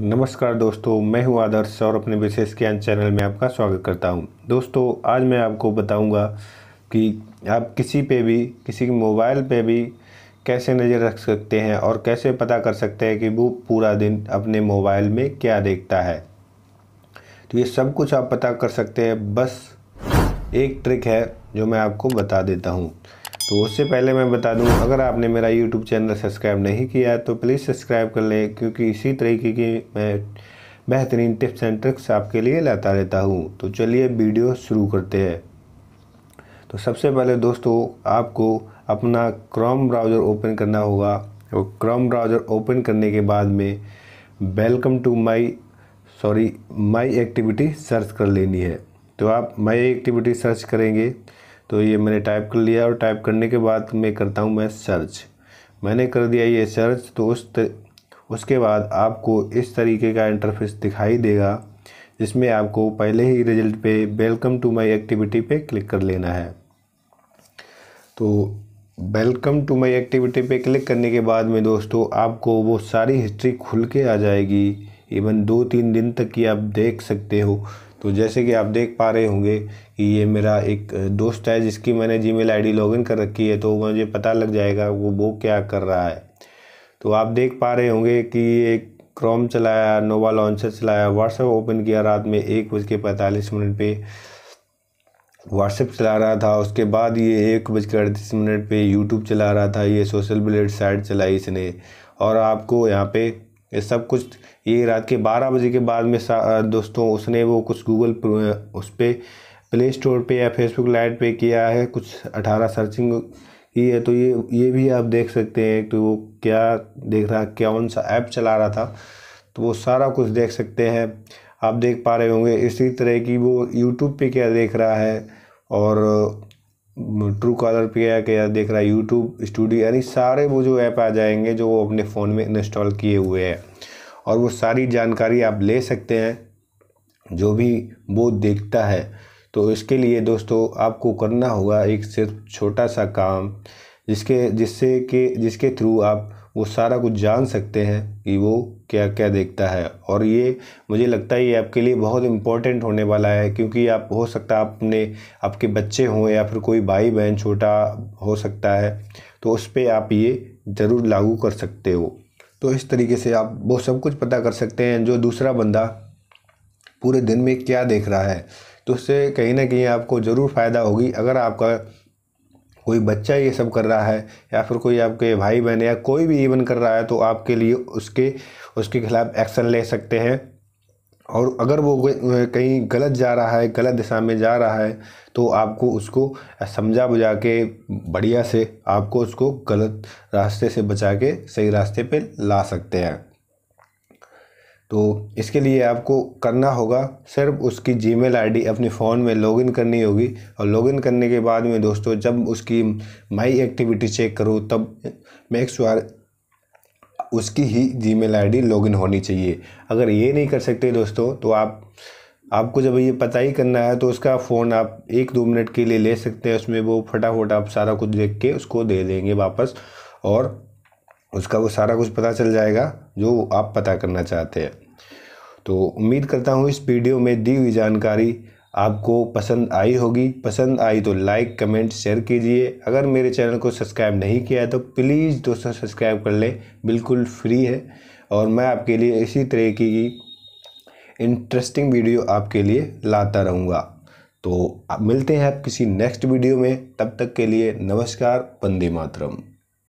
नमस्कार दोस्तों मैं हूं आदर्श और अपने विशेष ज्ञान चैनल में आपका स्वागत करता हूं दोस्तों आज मैं आपको बताऊंगा कि आप किसी पे भी किसी के मोबाइल पे भी कैसे नज़र रख सकते हैं और कैसे पता कर सकते हैं कि वो पूरा दिन अपने मोबाइल में क्या देखता है तो ये सब कुछ आप पता कर सकते हैं बस एक ट्रिक है जो मैं आपको बता देता हूँ तो उससे पहले मैं बता दूं अगर आपने मेरा यूट्यूब चैनल सब्सक्राइब नहीं किया तो प्लीज़ सब्सक्राइब कर लें क्योंकि इसी तरीके की मैं बेहतरीन टिप्स एंड ट्रिक्स आपके लिए लाता रहता हूँ तो चलिए वीडियो शुरू करते हैं तो सबसे पहले दोस्तों आपको अपना क्रोम ब्राउज़र ओपन करना होगा और क्रोम ब्राउज़र ओपन करने के बाद में welcome to my sorry my activity search कर लेनी है तो आप माई एक्टिविटी सर्च करेंगे तो ये मैंने टाइप कर लिया और टाइप करने के बाद मैं करता हूँ मैं सर्च मैंने कर दिया ये सर्च तो उस तर, उसके बाद आपको इस तरीके का इंटरफेस दिखाई देगा जिसमें आपको पहले ही रिजल्ट पे वेलकम टू माय एक्टिविटी पे क्लिक कर लेना है तो वेलकम टू माय एक्टिविटी पे क्लिक करने के बाद में दोस्तों आपको वो सारी हिस्ट्री खुल के आ जाएगी इवन दो तीन दिन तक की आप देख सकते हो तो जैसे कि आप देख पा रहे होंगे कि ये मेरा एक दोस्त है जिसकी मैंने जी मेल आई लॉगिन कर रखी है तो मुझे पता लग जाएगा वो वो क्या कर रहा है तो आप देख पा रहे होंगे कि एक क्रोम चलाया नोवा लॉन्चर चलाया व्हाट्सएप ओपन किया रात में एक बज के पैंतालीस मिनट पर व्हाट्सएप चला रहा था उसके बाद ये एक बजकर अड़तीस मिनट पे यूट्यूब चला रहा था ये सोशल ब्लेड साइट चलाई इसने और आपको यहाँ पे ये सब कुछ ये रात के बारह बजे के बाद में दोस्तों उसने वो कुछ गूगल उस पर प्ले स्टोर पर या फेसबुक लाइट पे किया है कुछ अठारह सर्चिंग की है तो ये ये भी आप देख सकते हैं तो वो क्या देख रहा कौन सा ऐप चला रहा था तो वो सारा कुछ देख सकते हैं आप देख पा रहे होंगे इसी तरह की वो यूट्यूब पे क्या देख रहा है और ट्रू कॉलर पे या क्या देख रहा है यूट्यूब स्टूडियो यानी सारे वो जो ऐप आ जाएंगे जो वो अपने फ़ोन में इंस्टॉल किए हुए हैं और वो सारी जानकारी आप ले सकते हैं जो भी वो देखता है तो इसके लिए दोस्तों आपको करना होगा एक सिर्फ छोटा सा काम जिसके जिससे कि जिसके थ्रू आप वो सारा कुछ जान सकते हैं कि वो क्या क्या देखता है और ये मुझे लगता है ये आपके लिए बहुत इम्पोर्टेंट होने वाला है क्योंकि आप हो सकता है आपने आपके बच्चे हों या फिर कोई भाई बहन छोटा हो सकता है तो उस पर आप ये ज़रूर लागू कर सकते हो तो इस तरीके से आप वो सब कुछ पता कर सकते हैं जो दूसरा बंदा पूरे दिन में क्या देख रहा है तो उससे कहीं ना कहीं आपको ज़रूर फ़ायदा होगी अगर आपका कोई बच्चा ये सब कर रहा है या फिर कोई आपके भाई बहन या कोई भी इवन कर रहा है तो आपके लिए उसके उसके खिलाफ़ एक्शन ले सकते हैं और अगर वो कहीं गलत जा रहा है गलत दिशा में जा रहा है तो आपको उसको समझा बुझा के बढ़िया से आपको उसको गलत रास्ते से बचा के सही रास्ते पे ला सकते हैं तो इसके लिए आपको करना होगा सिर्फ उसकी जीमेल आईडी अपने फ़ोन में लॉगिन करनी होगी और लॉगिन करने के बाद में दोस्तों जब उसकी माई एक्टिविटी चेक करो तब मेक श्योर उसकी ही जीमेल आईडी लॉगिन होनी चाहिए अगर ये नहीं कर सकते दोस्तों तो आप आपको जब ये पता ही करना है तो उसका फ़ोन आप एक दो मिनट के लिए ले सकते हैं उसमें वो फटाफट आप सारा कुछ देख के उसको दे देंगे वापस और उसका वो सारा कुछ पता चल जाएगा जो आप पता करना चाहते हैं तो उम्मीद करता हूँ इस वीडियो में दी हुई जानकारी आपको पसंद आई होगी पसंद आई तो लाइक कमेंट शेयर कीजिए अगर मेरे चैनल को सब्सक्राइब नहीं किया है तो प्लीज़ दोस्तों सब्सक्राइब कर लें बिल्कुल फ्री है और मैं आपके लिए इसी तरह की इंटरेस्टिंग वीडियो आपके लिए लाता रहूँगा तो मिलते हैं आप किसी नेक्स्ट वीडियो में तब तक के लिए नमस्कार वंदे मातरम